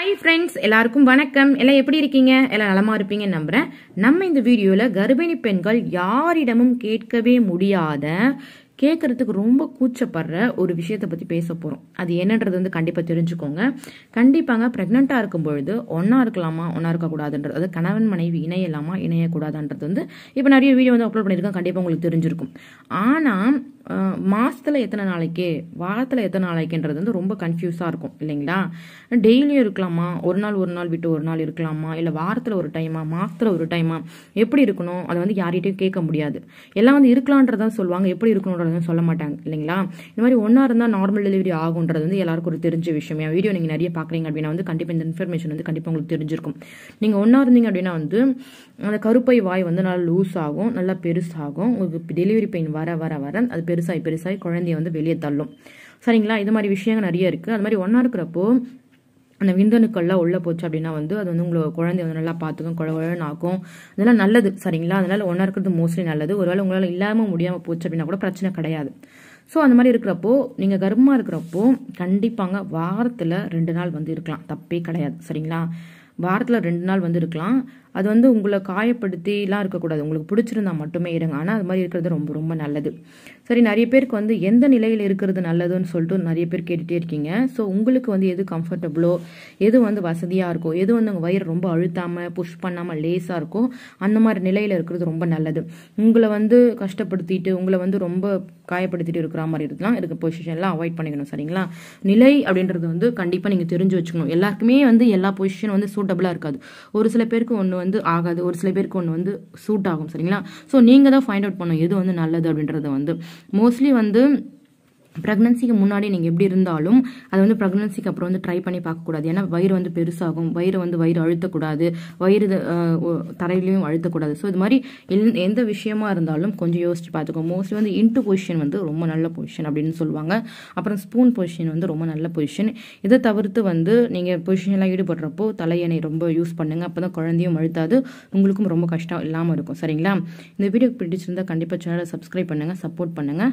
hi friends எல்லாருக்கும் வணக்கம் எல்லாம் எப்படி இருக்கீங்க எல்லாம் நலமா இருப்பீங்கன்னு நம்புறேன் நம்ம இந்த வீடியோவில் கர்ப்பிணி பெண்கள் யாரிடமும் கேட்கவே முடியாத கேட்கறதுக்கு ரொம்ப கூச்சப்படுற ஒரு விஷயத்தை பற்றி பேச போகிறோம் அது என்னன்றது வந்து கண்டிப்பாக தெரிஞ்சுக்கோங்க கண்டிப்பாங்க ப்ரெக்னெண்ட்டாக இருக்கும் பொழுது ஒன்றா இருக்கலாமா ஒன்றா இருக்கக்கூடாதுன்றது அதாவது கணவன் மனைவி இணையலாமா இணையக்கூடாதுன்றது வந்து இப்போ நிறைய வீடியோ வந்து அப்லோட் பண்ணியிருக்கோம் கண்டிப்பாக உங்களுக்கு தெரிஞ்சிருக்கும் ஆனால் மாதத்தில் எத்தனை நாளைக்கு வாரத்தில் எத்தனை நாளைக்குன்றது வந்து ரொம்ப கன்ஃபியூஸாக இருக்கும் இல்லைங்களா டெய்லியும் இருக்கலாமா ஒரு நாள் ஒரு நாள் விட்டு ஒரு நாள் இருக்கலாமா இல்லை வாரத்தில் ஒரு டைமா மாதத்தில் ஒரு டைமா எப்படி இருக்கணும் அதை வந்து யார்கிட்டையும் கேட்க முடியாது எல்லாம் வந்து இருக்கலான்றதான் சொல்லுவாங்க எப்படி இருக்கணுன்றதும் சொல்ல மாட்டாங்க இல்லைங்களா இந்த மாதிரி ஒன்றா இருந்தால் நார்மல் டெலிவரி ஆகுன்றது வந்து எல்லாருக்கும் ஒரு தெரிஞ்ச விஷயம் என் வீடியோ நீங்கள் நிறைய பார்க்குறீங்க அப்படின்னா வந்து கண்டிப்பாக இந்த இன்ஃபர்மேஷன் வந்து கண்டிப்பாக உங்களுக்கு தெரிஞ்சிருக்கும் நீங்கள் ஒன்றா இருந்தீங்க அப்படின்னா வந்து அந்த கருப்பை வாய் வந்து நல்லா லூஸ் ஆகும் நல்லா பெருசாகும் உங்களுக்கு டெலிவரி பெயின் வர வர வர அது பெரு பெருசாகி பெருசாகி குழந்தைய வந்து வெளியே தள்ளும் சரிங்களா இது மாதிரி விஷயங்கள் நிறைய இருக்குது அது மாதிரி ஒன்றா இருக்கிறப்போ அந்த விந்தணுக்கள்லாம் உள்ளே போச்சு அப்படின்னா வந்து அது வந்து உங்களை குழந்தைய வந்து நல்லா பார்த்துக்கும் குழந்தைன்னு ஆகும் அதெல்லாம் நல்லது சரிங்களா அதனால் ஒன்றா இருக்கிறது மோஸ்ட்லி நல்லது ஒருவேளை உங்களால் இல்லாமல் முடியாமல் போச்சு அப்படின்னா கூட பிரச்சனை கிடையாது ஸோ அந்த மாதிரி இருக்கிறப்போ நீங்கள் கர்மா இருக்கிறப்போ கண்டிப்பாங்க வாரத்தில் ரெண்டு நாள் வந்து இருக்கலாம் தப்பே கிடையாது சரிங்களா வாரத்தில் ரெண்டு நாள் வந்து இருக்கலாம் அது வந்து உங்களை காயப்படுத்திலாம் இருக்கக்கூடாது உங்களுக்கு பிடிச்சிருந்தா மட்டுமே இருங்க ஆனால் அது மாதிரி இருக்கிறது ரொம்ப ரொம்ப நல்லது சரி நிறைய பேருக்கு வந்து எந்த நிலையில் இருக்கிறது நல்லதுன்னு சொல்லிட்டு நிறைய பேர் கேட்டுகிட்டே இருக்கீங்க ஸோ உங்களுக்கு வந்து எது கம்ஃபர்டபுளோ எது வந்து வசதியாக இருக்கோ எது வந்து உங்கள் வயிறு ரொம்ப அழுத்தாமல் புஷ் பண்ணாமல் லேஸாக இருக்கோ அந்த மாதிரி நிலையில் இருக்கிறது ரொம்ப நல்லது உங்களை வந்து கஷ்டப்படுத்திட்டு உங்களை வந்து ரொம்ப காயப்படுத்திட்டு இருக்கிற மாதிரி இருக்கலாம் இருக்க பொசிஷன்லாம் அவாய்ட் பண்ணிக்கணும் சரிங்களா நிலை அப்படின்றது வந்து கண்டிப்பாக நீங்கள் தெரிஞ்சு வச்சுக்கணும் எல்லாருக்குமே வந்து எல்லா பொசிஷன் வந்து சூட்டபுளாக இருக்காது ஒரு சில பேருக்கு ஒன்று ஒன்று வந்து ஆகாது ஒரு சில பேருக்கு ஒன்று வந்து சூட் ஆகும் சரிங்களா ஸோ நீங்கள் தான் ஃபைண்ட் அவுட் பண்ணும் எது வந்து நல்லது அப்படின்றத வந்து மோஸ்ட்லி வந்து ப்ரெக்னன்சிக்கு முன்னாடி நீங்கள் எப்படி இருந்தாலும் அது வந்து ப்ரெக்னன்சிக்கு அப்புறம் வந்து ட்ரை பண்ணி பார்க்கக்கூடாது ஏன்னா வயிறு வந்து பெருசாகும் வயிறு வந்து வயிறு அழுத்தக்கூடாது வயிறு தரையிலையும் அழுத்தக்கூடாது ஸோ இது மாதிரி எந் எந்த விஷயமா இருந்தாலும் கொஞ்சம் யோசிச்சு பார்த்துக்கோ மோஸ்ட்லி வந்து இன்ட்டு பொசிஷன் வந்து ரொம்ப நல்ல பொசிஷன் அப்படின்னு சொல்லுவாங்க அப்புறம் ஸ்பூன் பொசிஷன் வந்து ரொம்ப நல்ல பொசிஷன் இதை தவிர்த்து வந்து நீங்கள் பொசிஷன்லாம் ஈடுபடுறப்போ தலையணை ரொம்ப யூஸ் பண்ணுங்கள் அப்போ தான் குழந்தையும் அழுத்தாது உங்களுக்கும் ரொம்ப கஷ்டம் இல்லாமல் இருக்கும் சரிங்களா இந்த வீடியோ பிடிச்சிருந்தால் கண்டிப்பாக சேனலை சப்ஸ்கிரைப் பண்ணுங்கள் சப்போர்ட் பண்ணுங்கள்